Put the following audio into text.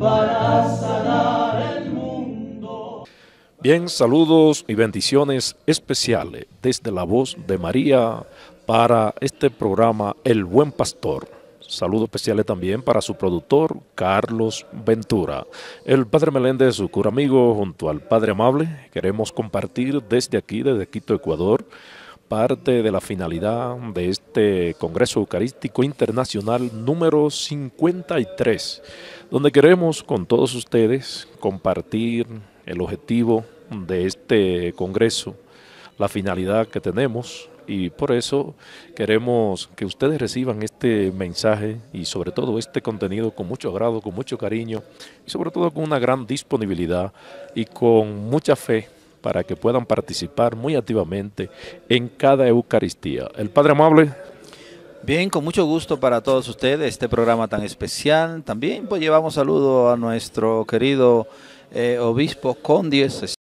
para sanar el mundo. Bien, saludos y bendiciones especiales desde la voz de María para este programa El Buen Pastor. Saludos especiales también para su productor, Carlos Ventura. El Padre Meléndez, su cura amigo, junto al Padre Amable, queremos compartir desde aquí, desde Quito, Ecuador, parte de la finalidad de este Congreso Eucarístico Internacional número 53, donde queremos con todos ustedes compartir el objetivo de este Congreso, la finalidad que tenemos y por eso queremos que ustedes reciban este mensaje y sobre todo este contenido con mucho agrado, con mucho cariño y sobre todo con una gran disponibilidad y con mucha fe para que puedan participar muy activamente en cada Eucaristía. El Padre Amable. Bien, con mucho gusto para todos ustedes este programa tan especial. También pues llevamos saludo a nuestro querido eh, obispo Condies.